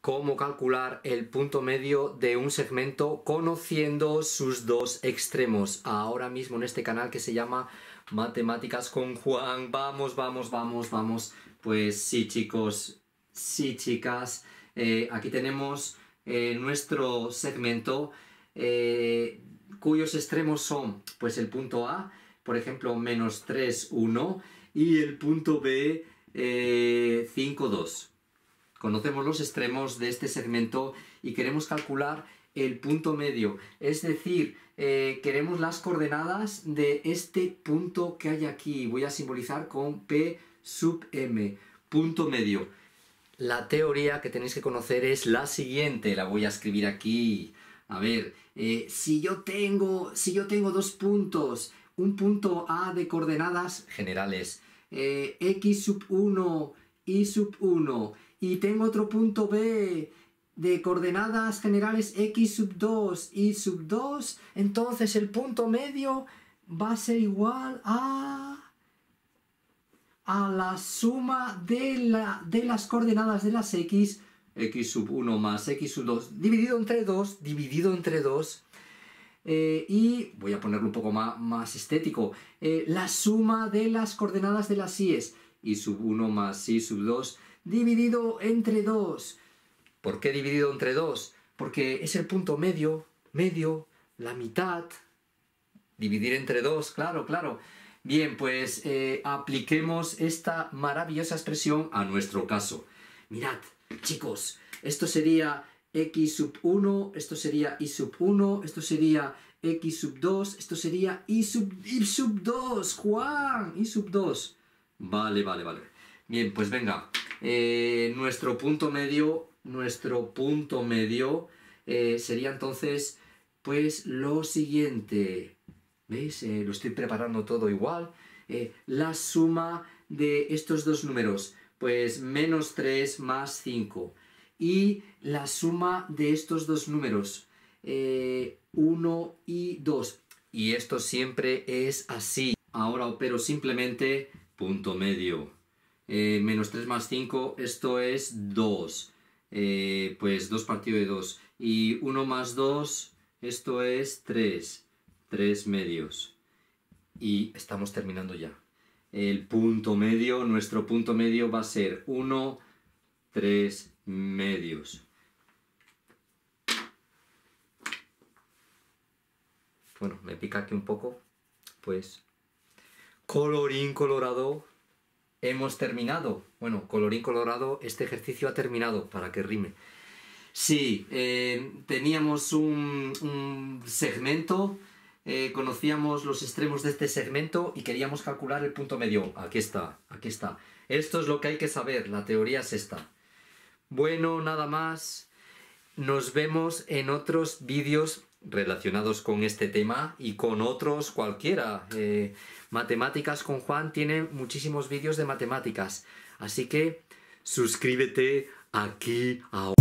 cómo calcular el punto medio de un segmento conociendo sus dos extremos. Ahora mismo en este canal que se llama Matemáticas con Juan. Vamos, vamos, vamos, vamos. Pues sí, chicos, sí, chicas. Eh, aquí tenemos eh, nuestro segmento eh, cuyos extremos son pues el punto A, por ejemplo, menos 3, 1 y el punto B, 5, 2. Conocemos los extremos de este segmento y queremos calcular el punto medio, es decir, eh, queremos las coordenadas de este punto que hay aquí. Voy a simbolizar con P sub m, punto medio. La teoría que tenéis que conocer es la siguiente, la voy a escribir aquí. A ver, eh, si, yo tengo, si yo tengo dos puntos, un punto A de coordenadas generales, eh, x sub 1 y sub 1. Y tengo otro punto B de coordenadas generales x sub 2 y sub 2. Entonces el punto medio va a ser igual a a la suma de, la, de las coordenadas de las x, x sub 1 más x sub 2, dividido entre 2, dividido entre 2, eh, y voy a ponerlo un poco más, más estético, eh, la suma de las coordenadas de las y y sub 1 más Y sub 2 dividido entre 2. ¿Por qué dividido entre 2? Porque es el punto medio, medio, la mitad. Dividir entre 2, claro, claro. Bien, pues eh, apliquemos esta maravillosa expresión a nuestro caso. Mirad, chicos, esto sería x sub 1, esto sería y sub 1, esto sería x sub 2, esto sería y sub, y sub 2, Juan, y sub 2. Vale, vale, vale. Bien, pues venga. Eh, nuestro punto medio, nuestro punto medio eh, sería entonces, pues lo siguiente. ¿Veis? Eh, lo estoy preparando todo igual. la suma de estos dos números, pues menos 3 más 5. Y la suma de estos dos números, 1 y 2. Y esto siempre es así. Ahora opero simplemente punto medio. Eh, menos 3 más 5, esto es 2. Eh, pues 2 partido de 2. Y 1 más 2, esto es 3. 3 medios. Y estamos terminando ya. El punto medio, nuestro punto medio va a ser 1, 3 medios. Bueno, me pica aquí un poco, pues Colorín colorado, hemos terminado. Bueno, colorín colorado, este ejercicio ha terminado, para que rime. Sí, eh, teníamos un, segmento, eh, conocíamos los extremos de este segmento y queríamos calcular el punto medio. Aquí está, aquí está. Esto es lo que hay que saber, la teoría es esta. Bueno, nada más. Nos vemos en otros vídeos relacionados con este tema y con otros cualquiera. Eh, matemáticas con Juan tiene muchísimos vídeos de matemáticas, así que suscríbete aquí ahora.